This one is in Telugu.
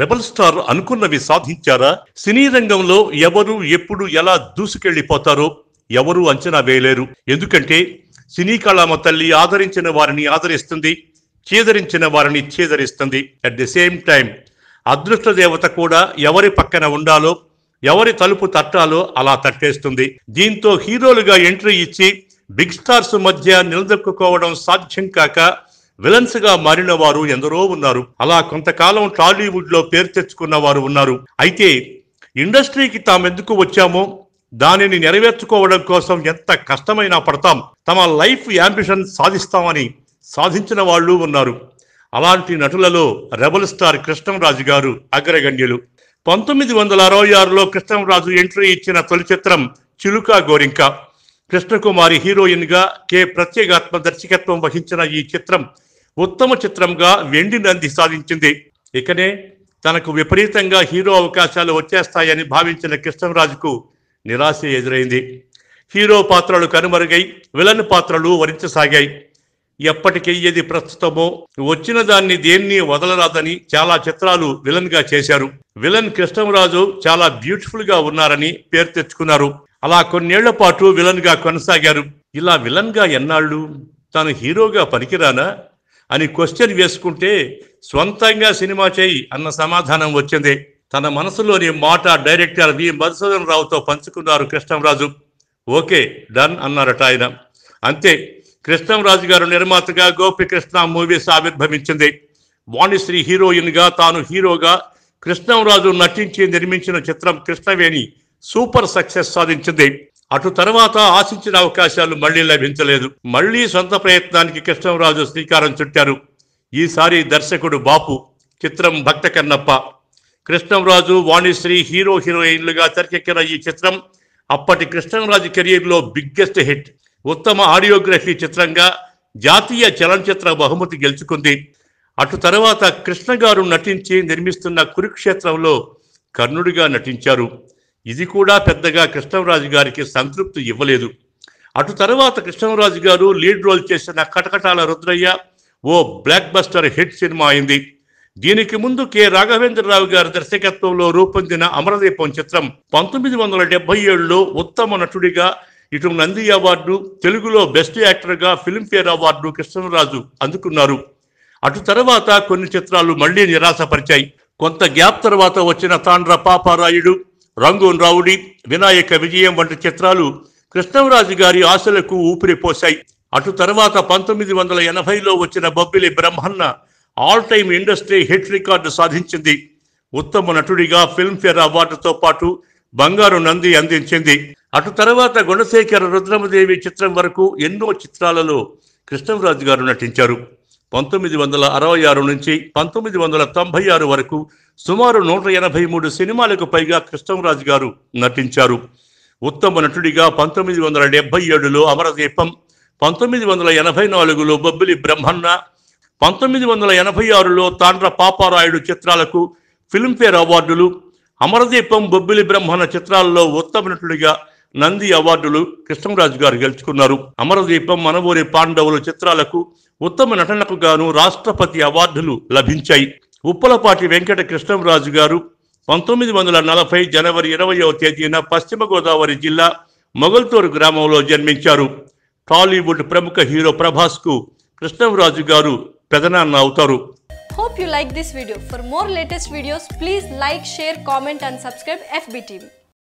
రెబల్ స్టార్ అనుకున్నవి సాధించారా సినీ రంగంలో ఎవరు ఎప్పుడు ఎలా దూసుకెళ్లిపోతారో ఎవరూ అంచనా వేయలేరు ఎందుకంటే సినీ కళామ తల్లి ఆదరించిన వారిని ఆదరిస్తుంది చేదరించిన వారిని చేదరిస్తుంది అట్ ది సేమ్ టైం అదృష్ట దేవత కూడా ఎవరి పక్కన ఉండాలో ఎవరి తలుపు తట్టాలో అలా తట్టేస్తుంది దీంతో హీరోలుగా ఎంట్రీ ఇచ్చి బిగ్ స్టార్స్ మధ్య నిలదొక్కుకోవడం సాధ్యం కాక విలన్స్ గా మారిన వారు ఎందరో ఉన్నారు అలా కొంతకాలం టాలీవుడ్ లో పేరు తెచ్చుకున్న వారు ఉన్నారు అయితే ఇండస్ట్రీకి తామెందుకు వచ్చామో దానిని నెరవేర్చుకోవడం కోసం ఎంత కష్టమైనా పడతాం తమ లైఫ్ యాంబిషన్ సాధిస్తామని సాధించిన వాళ్ళు ఉన్నారు అలాంటి నటులలో రెబల్ స్టార్ కృష్ణంరాజు గారు అగ్రగణ్యులు పంతొమ్మిది వందల అరవై ఆరులో కృష్ణంరాజు ఎంట్రీ ఇచ్చిన తొలి చిత్రం చిలుక గోరింక కృష్ణకుమారి హీరోయిన్గా కె ప్రత్యేగాత్మ దర్శకత్వం వహించిన ఈ చిత్రం ఉత్తమ చిత్రంగా వెండి నంది సాధించింది ఇకనే తనకు విపరీతంగా హీరో అవకాశాలు వచ్చేస్తాయని భావించిన కృష్ణరాజుకు నిరాశ ఎదురైంది హీరో పాత్రలు కనుమరుగై విలన్ పాత్రలు వరించసాగాయి ఎప్పటికీ ఏది ప్రస్తుతమో వచ్చిన దాన్ని దేన్ని వదలరాదని చాలా చిత్రాలు విలన్గా చేశారు విలన్ కృష్ణరాజు చాలా బ్యూటిఫుల్గా ఉన్నారని పేరు తెచ్చుకున్నారు అలా కొన్నేళ్ల పాటు విలన్గా కొనసాగారు ఇలా విలన్గా ఎన్నాళ్ళు తను హీరోగా పనికిరానా అని క్వశ్చన్ వేసుకుంటే సొంతంగా సినిమా చేయి అన్న సమాధానం వచ్చింది తన మనసులోని మాట డైరెక్టర్ వి మధుసూదన్ రావుతో పంచుకున్నారు కృష్ణంరాజు ఓకే డన్ అన్నారట ఆయన అంతే కృష్ణంరాజు గారు నిర్మాతగా గోపికృష్ణ మూవీస్ ఆవిర్భవించింది వాణిశ్రీ హీరోయిన్గా తాను హీరోగా కృష్ణంరాజు నటించి నిర్మించిన చిత్రం కృష్ణవేణి సూపర్ సక్సెస్ సాధించింది అటు తర్వాత ఆశించిన అవకాశాలు మళ్లీ లభించలేదు మళ్లీ సొంత ప్రయత్నానికి కృష్ణంరాజు శ్రీకారం చుట్టారు ఈసారి దర్శకుడు బాపు చిత్రం భక్త కన్నప్ప కృష్ణంరాజు వాణిశ్రీ హీరో హీరోయిన్లుగా తెరకెక్కిన ఈ చిత్రం అప్పటి కృష్ణంరాజు కెరీర్లో బిగ్గెస్ట్ హిట్ ఉత్తమ ఆడియోగ్రఫీ చిత్రంగా జాతీయ చలనచిత్ర బహుమతి గెలుచుకుంది అటు తర్వాత కృష్ణ గారు నటించి నిర్మిస్తున్న కురుక్షేత్రంలో కర్ణుడిగా నటించారు ఇది కూడా పెద్దగా కృష్ణవరాజు గారికి సంతృప్తి ఇవ్వలేదు అటు తర్వాత కృష్ణరాజు గారు లీడ్ రోల్ చేసిన కటకటాల రుద్రయ్య ఓ బ్లాక్ బస్టర్ హిట్ సినిమా అయింది దీనికి ముందు కె రాఘవేంద్రరావు గారి దర్శకత్వంలో రూపొందిన అమరదీపం చిత్రం పంతొమ్మిది వందల డెబ్బై ఏడులో ఉత్తమ నటుడిగా ఇటు నంది అవార్డు తెలుగులో బెస్ట్ యాక్టర్గా ఫిల్మ్ఫేర్ అవార్డు కృష్ణరాజు అందుకున్నారు అటు తర్వాత కొన్ని చిత్రాలు మళ్లీ నిరాశపరిచాయి కొంత గ్యాప్ తర్వాత వచ్చిన తాండ్ర పాపారాయుడు రంగూన్ రావుడి వినాయక విజయం వంటి చిత్రాలు కృష్ణంరాజు గారి ఆశలకు ఊపిరిపోశాయి అటు తర్వాత పంతొమ్మిది వందల ఎనభైలో వచ్చిన Bobbili Brahmanna all time industry hit record సాధించింది ఉత్తమ నటుడిగా ఫిల్మ్ఫేర్ అవార్డుతో పాటు బంగారు నంది అందించింది అటు తర్వాత గుణశేఖర రుద్రమదేవి చిత్రం వరకు ఎన్నో చిత్రాలలో కృష్ణంరాజు గారు నటించారు పంతొమ్మిది వందల అరవై ఆరు నుంచి పంతొమ్మిది వందల తొంభై ఆరు వరకు సుమారు నూట ఎనభై మూడు సినిమాలకు పైగా కృష్ణంరాజు గారు నటించారు ఉత్తమ నటుడిగా పంతొమ్మిది వందల డెబ్బై ఏడులో అమరదీపం పంతొమ్మిది వందల ఎనభై నాలుగులో బొబ్బిలి బ్రహ్మన్న పంతొమ్మిది వందల ఎనభై ఆరులో తాండ్ర పాపారాయుడు చిత్రాలకు ఫిల్మ్ఫేర్ అవార్డులు అమరదీపం బొబ్బిలి బ్రహ్మన్న చిత్రాల్లో ఉత్తమ నటుడిగా నంది అవార్డులు కృష్ణంరాజు గారు గెలుచుకున్నారు అమరదీపం మనవూరి పాండవులు చిత్రాలకు ఉత్తమ నటనకు గాను రాష్ట్రపతి అవార్డులు లభించాయి ఉప్పలపాటి వెంకట కృష్ణంరాజు గారు పంతొమ్మిది వందల నలభై జనవరి ఇరవయో తేదీన పశ్చిమ గోదావరి జిల్లా మొగల్తూరు గ్రామంలో జన్మించారు టాలీవుడ్ ప్రముఖ హీరో ప్రభాస్ కు కృష్ణంరాజు గారు ప్రధానాన్న అవుతారు hope you like this video for more latest videos please like share comment and subscribe FB TV